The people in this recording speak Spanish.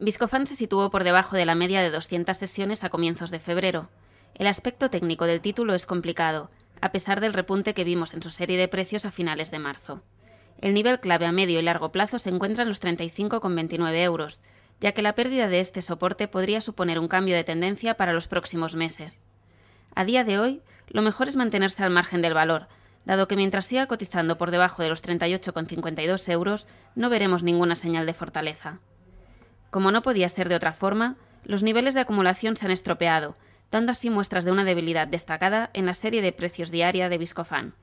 Viscofan se situó por debajo de la media de 200 sesiones a comienzos de febrero. El aspecto técnico del título es complicado, a pesar del repunte que vimos en su serie de precios a finales de marzo. El nivel clave a medio y largo plazo se encuentra en los 35,29 euros, ya que la pérdida de este soporte podría suponer un cambio de tendencia para los próximos meses. A día de hoy, lo mejor es mantenerse al margen del valor, dado que mientras siga cotizando por debajo de los 38,52 euros, no veremos ninguna señal de fortaleza. Como no podía ser de otra forma, los niveles de acumulación se han estropeado, dando así muestras de una debilidad destacada en la serie de precios diaria de Viscofan.